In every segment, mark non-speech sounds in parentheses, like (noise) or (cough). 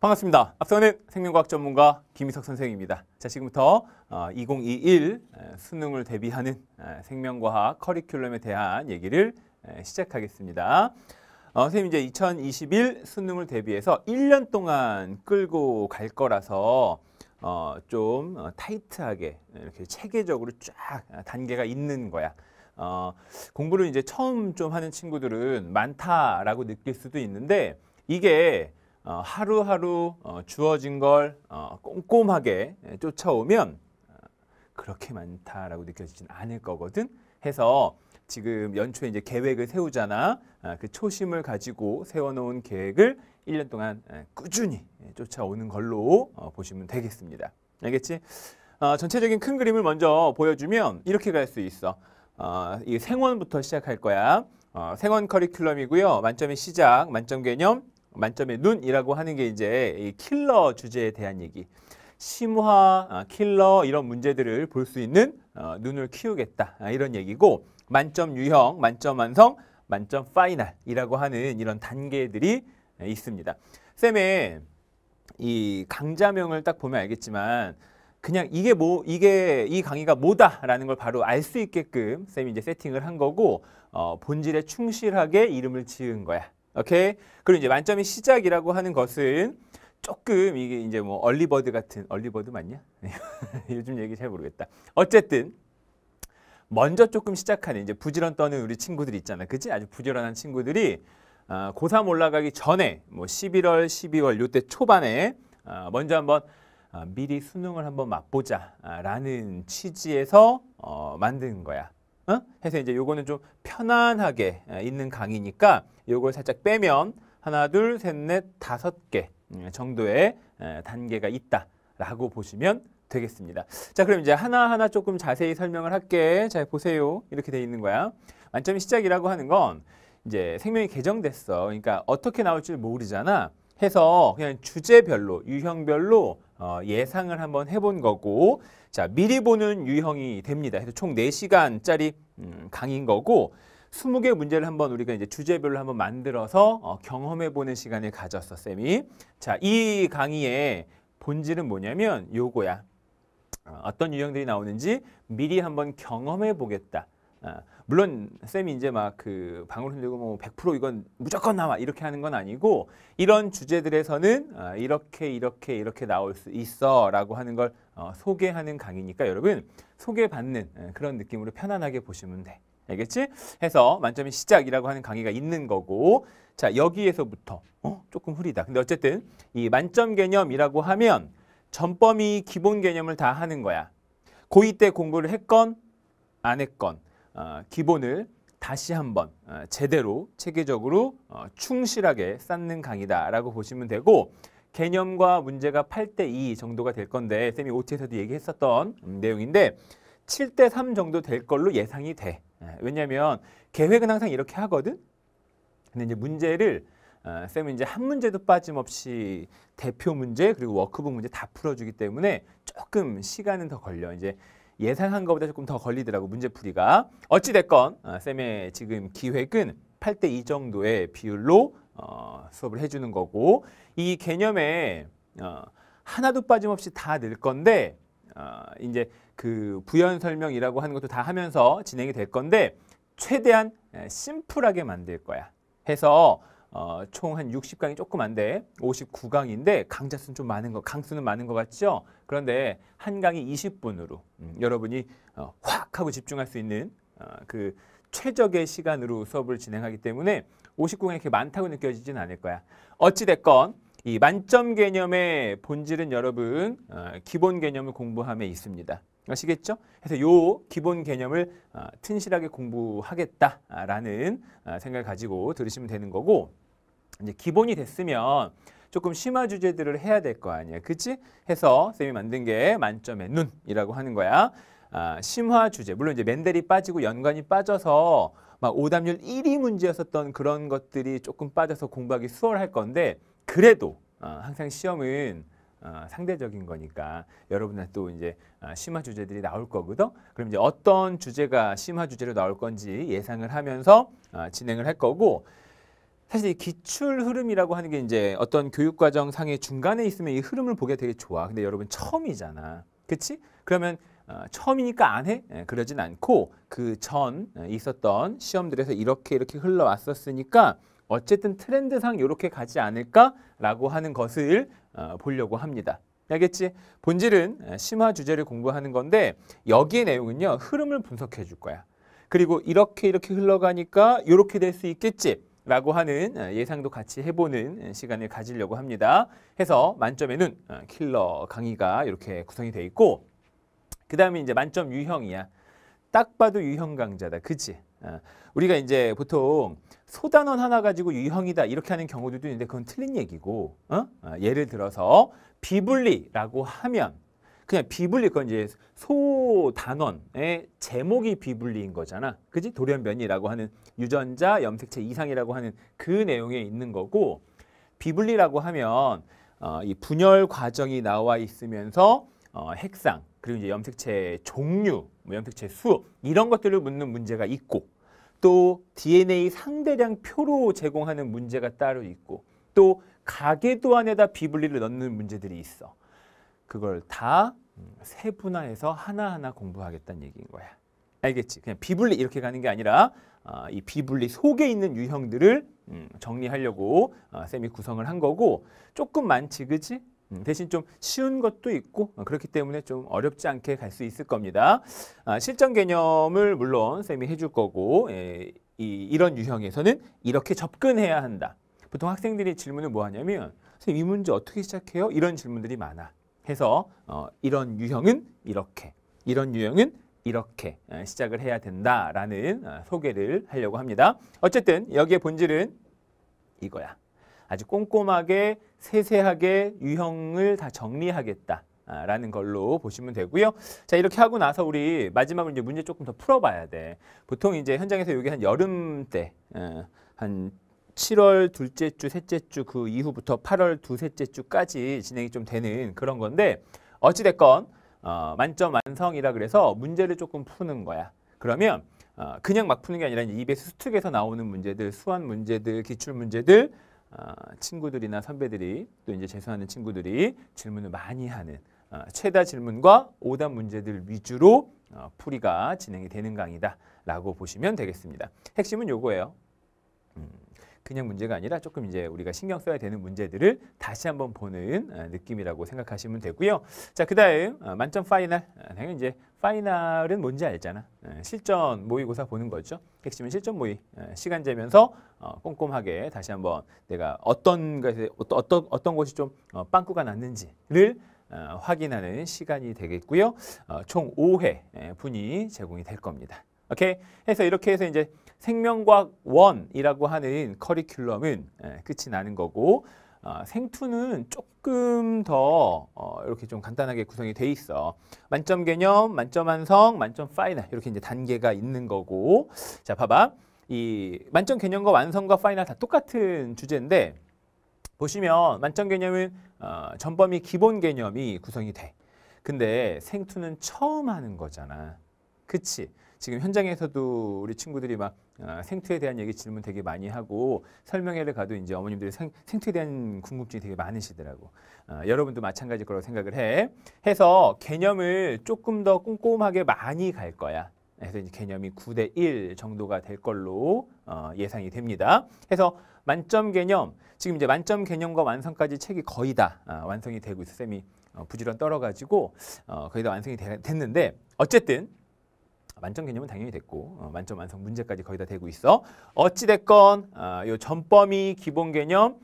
반갑습니다. 앞서는 생명과학 전문가 김희석 선생입니다. 자, 지금부터 2021 어, 수능을 대비하는 생명과학 커리큘럼에 대한 얘기를 시작하겠습니다. 어, 선생님 이제 2021 수능을 대비해서 1년 동안 끌고 갈 거라서 어, 좀 어, 타이트하게 이렇게 체계적으로 쫙 아, 단계가 있는 거야. 어, 공부를 이제 처음 좀 하는 친구들은 많다라고 느낄 수도 있는데 이게 어, 하루하루 어, 주어진 걸 어, 꼼꼼하게 예, 쫓아오면 그렇게 많다라고 느껴지진 않을 거거든. 해서 지금 연초에 이제 계획을 세우잖아. 그 초심을 가지고 세워놓은 계획을 1년 동안 예, 꾸준히 예, 쫓아오는 걸로 보시면 되겠습니다. 알겠지? 전체적인 큰 그림을 먼저 보여주면 이렇게 갈 수 있어. 이 생원부터 시작할 거야. 생원 커리큘럼이고요. 만점의 시작, 만점 개념, 만점의 눈이라고 하는 게 이제 이 킬러 주제에 대한 얘기. 심화, 아, 킬러 이런 문제들을 볼 수 있는 어, 눈을 키우겠다 아, 이런 얘기고 만점 유형, 만점 완성, 만점 파이널이라고 하는 이런 단계들이 있습니다. 쌤의 이 강좌명을 딱 보면 알겠지만 그냥 이게 뭐 이게 이 강의가 뭐다라는 걸 바로 알 수 있게끔 쌤이 이제 세팅을 한 거고 어, 본질에 충실하게 이름을 지은 거야. 오케이? 그리고 이제 만점의 시작이라고 하는 것은 조금 이게 이제 뭐 얼리버드 같은 얼리버드 맞냐? (laughs) 요즘 얘기 잘 모르겠다. 어쨌든 먼저 조금 시작하는 이제 부지런 떠는 우리 친구들 있잖아. 그치? 아주 부지런한 친구들이 아, 고3 올라가기 전에 뭐 11월, 12월 요때 초반에 아, 먼저 한번 아, 미리 수능을 한번 맛보자라는 아, 취지에서 어, 만든 거야. 어? 해서 이제 요거는 좀 편안하게 예, 있는 강의니까 요걸 살짝 빼면 하나, 둘, 셋, 넷, 다섯 개 음, 정도의 예, 단계가 있다라고 보시면 되겠습니다. 자, 그럼 이제 하나하나 조금 자세히 설명을 할게. 잘 보세요. 이렇게 돼 있는 거야. 만점 시작이라고 하는 건 이제 생명이 개정됐어. 그러니까 어떻게 나올 지 모르잖아. 해서 그냥 주제별로, 유형별로 어, 예상을 한번 해본 거고 자 미리 보는 유형이 됩니다. 그래서 총 4시간짜리 음, 강의인 거고 20개 문제를 한번 우리가 이제 주제별로 한번 만들어서 어, 경험해 보는 시간을 가졌어, 쌤이. 자, 이 강의의 본질은 뭐냐면 요거야. 어, 어떤 유형들이 나오는지 미리 한번 경험해 보겠다. 아, 물론 쌤이 이제 막 그 방울 흔들고 뭐 100% 이건 무조건 나와 이렇게 하는 건 아니고 이런 주제들에서는 아, 이렇게 이렇게 이렇게 나올 수 있어라고 하는 걸 어, 소개하는 강의니까 여러분 소개받는 예, 그런 느낌으로 편안하게 보시면 돼. 알겠지? 해서 만점이 시작이라고 하는 강의가 있는 거고 자 여기에서부터 어? 조금 흐리다. 근데 어쨌든 이 만점 개념이라고 하면 전범위 기본 개념을 다 하는 거야. 고2 때 공부를 했건 안 했건 어, 기본을 다시 한번 어, 제대로 체계적으로 어, 충실하게 쌓는 강의다라고 보시면 되고 개념과 문제가 8대 2 정도가 될 건데 쌤이 OT에서도 얘기했었던 음, 내용인데 7대 3 정도 될 걸로 예상이 돼. 예, 왜냐하면 계획은 항상 이렇게 하거든. 근데 이제 문제를 쌤은 이제 한 문제도 빠짐없이 대표 문제 그리고 워크북 문제 다 풀어주기 때문에 조금 시간은 더 걸려. 이제 예상한 것보다 조금 더 걸리더라고 문제풀이가. 어찌됐건 어, 쌤의 지금 기획은 8대 2 정도의 비율로 어, 수업을 해주는 거고 이 개념에 어, 하나도 빠짐없이 다 늘 건데 어, 이제 그 부연 설명이라고 하는 것도 다 하면서 진행이 될 건데 최대한 심플하게 만들 거야. 해서 어, 총 한 60강이 조금 안 돼. 59강인데 강자 수는 좀 많은 거, 강수는 많은 것 같죠? 그런데 한 강이 20분으로 음, 여러분이 어, 확 하고 집중할 수 있는 어, 그 최적의 시간으로 수업을 진행하기 때문에 59강이 이렇게 많다고 느껴지진 않을 거야. 어찌됐건 이 만점 개념의 본질은 여러분 어, 기본 개념을 공부함에 있습니다. 아시겠죠? 그래서 요 기본 개념을 어, 튼실하게 공부하겠다라는 어, 생각을 가지고 들으시면 되는 거고 이제 기본이 됐으면 조금 심화 주제들을 해야 될 거 아니야. 그치? 해서 쌤이 만든 게 만점의 눈이라고 하는 거야. 아, 심화 주제. 물론 이제 맨델이 빠지고 연관이 빠져서 막 오답률 1위 문제였었던 그런 것들이 조금 빠져서 공부하기 수월할 건데 그래도 아, 항상 시험은 어, 상대적인 거니까 여러분한테 또 이제 어, 심화 주제들이 나올 거거든. 그럼 이제 어떤 주제가 심화 주제로 나올 건지 예상을 하면서 어, 진행을 할 거고 사실 이 기출 흐름이라고 하는 게 이제 어떤 교육 과정 상의 중간에 있으면 이 흐름을 보게 되게 좋아. 근데 여러분 처음이잖아. 그치 그러면 어, 처음이니까 안 해? 예, 그러진 않고 그전 어, 있었던 시험들에서 이렇게 이렇게 흘러왔었으니까 어쨌든 트렌드상 이렇게 가지 않을까라고 하는 것을 어, 보려고 합니다. 알겠지? 본질은 심화 주제를 공부하는 건데 여기의 내용은요. 흐름을 분석해 줄 거야. 그리고 이렇게 이렇게 흘러가니까 이렇게 될 수 있겠지. 라고 하는 예상도 같이 해보는 시간을 가지려고 합니다. 해서 만점의 눈 어, 킬러 강의가 이렇게 구성이 돼 있고 그 다음에 이제 만점 유형이야. 딱 봐도 유형 강좌다. 그치? 예. 우리가 이제 보통 소단원 하나 가지고 유형이다 이렇게 하는 경우들도 있는데 그건 틀린 얘기고 어? 아, 예를 들어서 비블리라고 하면 그냥 비블리 건 이제 소 단원의 제목이 비블리인 거잖아. 그지? 돌연변이라고 하는 유전자 염색체 이상이라고 하는 그 내용에 있는 거고 비블리라고 하면 어, 이 분열 과정이 나와 있으면서 어, 핵상 그리고 이제 염색체 종류, 뭐 염색체 수 이런 것들을 묻는 문제가 있고 또 DNA 상대량 표로 제공하는 문제가 따로 있고 또 가계도 안에다 비블리를 넣는 문제들이 있어. 그걸 다 음, 세분화해서 하나하나 공부하겠다는 얘기인 거야. 알겠지? 그냥 비블리 이렇게 가는 게 아니라 어, 이비블리 속에 있는 유형들을 음, 정리하려고 어, 쌤이 구성을 한 거고 조금 많지, 그치 음, 대신 좀 쉬운 것도 있고 어, 그렇기 때문에 좀 어렵지 않게 갈 수 있을 겁니다. 아, 실전 개념을 물론 쌤이 해줄 거고 에, 예, 이, 이런 유형에서는 이렇게 접근해야 한다. 보통 학생들이 질문을 뭐 하냐면 선생님 이 문제 어떻게 시작해요? 이런 질문들이 많아. 해서 어, 이런 유형은 이렇게, 이런 유형은 이렇게 어, 시작을 해야 된다라는 어, 소개를 하려고 합니다. 어쨌든 여기에 본질은 이거야. 아주 꼼꼼하게 세세하게 유형을 다 정리하겠다라는 걸로 보시면 되고요. 자 이렇게 하고 나서 우리 마지막으로 이제 문제 조금 더 풀어봐야 돼. 보통 이제 현장에서 여기 한 여름 때, 어, 한 7월 둘째 주, 셋째 주 그 이후부터 8월 두 셋째 주까지 진행이 좀 되는 그런 건데 어찌됐건 어, 만점 완성이라 그래서 문제를 조금 푸는 거야. 그러면 어, 그냥 막 푸는 게 아니라 입에 수특에서 나오는 문제들, 수학 문제들, 기출 문제들 어, 친구들이나 선배들이 또 이제 재수하는 친구들이 질문을 많이 하는 어, 최다 질문과 오답 문제들 위주로 어, 풀이가 진행이 되는 강의다라고 보시면 되겠습니다. 핵심은 요거예요. 음. 그냥 문제가 아니라 조금 이제 우리가 신경 써야 되는 문제들을 다시 한번 보는 어, 느낌이라고 생각하시면 되고요. 자, 그다음 어, 만점 파이널. 어, 당연히 이제 파이널은 뭔지 알잖아. 실전 모의고사 보는 거죠. 핵심은 실전 모의. 시간 재면서 꼼꼼하게 다시 한번 내가 어떤 것에 어떤 어떤 것이 좀 빵꾸가 났는지를 확인하는 시간이 되겠고요. 총 5회 예, 분이 제공이 될 겁니다. 오케이? 해서 이렇게 해서 이제 생명과학 원이라고 하는 커리큘럼은 예, 끝이 나는 거고 어, 생투는 조금 더 어, 이렇게 좀 간단하게 구성이 돼 있어. 만점 개념, 만점 완성, 만점 파이널 이렇게 이제 단계가 있는 거고 자 봐봐 이 만점 개념과 완성과 파이널 다 똑같은 주제인데 보시면 만점 개념은 어, 전범위 기본 개념이 구성이 돼. 근데 생투는 처음 하는 거잖아. 그치? 지금 현장에서도 우리 친구들이 막 아, 생투에 대한 얘기 질문 되게 많이 하고 설명회를 가도 이제 어머님들이 생, 생투에 대한 궁금증이 되게 많으시더라고. 어, 여러분도 마찬가지일 거라고 생각을 해. 해서 개념을 조금 더 꼼꼼하게 많이 갈 거야. 그래서 이제 개념이 9대 1 정도가 될 걸로 어, 예상이 됩니다. 그서 만점 개념, 지금 이제 만점 개념과 완성까지 책이 거의 다 어, 완성이 되고 있어 쌤이 어, 부지런 떨어가지고 어, 거의 다 완성이 되, 됐는데 어쨌든 만점 개념은 당연히 됐고 어, 만점 완성 문제까지 거의 다 되고 있어. 어찌 됐건 어, 아, 요 전범위 기본 개념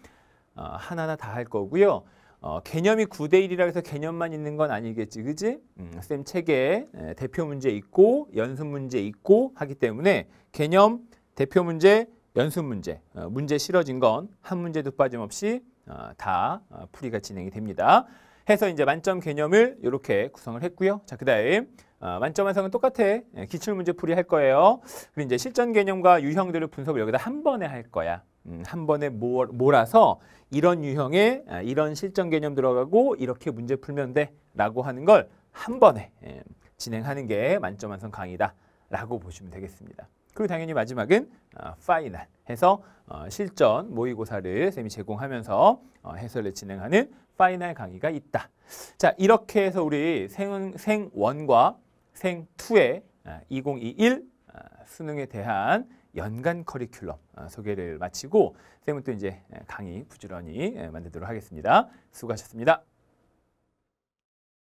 어, 하나하나 다 할 거고요. 어, 개념이 9대 1이라 해서 개념만 있는 건 아니겠지, 그지? 음, 쌤 책에 에, 대표 문제 있고 연습 문제 있고 하기 때문에 개념, 대표 문제, 연습 문제, 어, 문제 실어진 건 한 문제도 빠짐없이 어, 다 어, 풀이가 진행이 됩니다. 해서 이제 만점 개념을 이렇게 구성을 했고요. 자, 그 다음 어, 만점 완성은 똑같아. 예, 기출문제 풀이 할 거예요. 그리고 이제 실전 개념과 유형들을 분석을 여기다 한 번에 할 거야. 음, 한 번에 몰, 몰아서 이런 유형에 아, 이런 실전 개념 들어가고 이렇게 문제 풀면 돼 라고 하는 걸 한 번에 예, 진행하는 게 만점 완성 강의다 라고 보시면 되겠습니다. 그리고 당연히 마지막은 어, 파이널 해서 어, 실전 모의고사를 쌤이 제공하면서 어, 해설을 진행하는 파이널 강의가 있다. 자 이렇게 해서 우리 생, 생원과 생2의 2021 수능에 대한 연간 커리큘럼 소개를 마치고 쌤은 또 이제 강의 부지런히 만들도록 하겠습니다. 수고하셨습니다.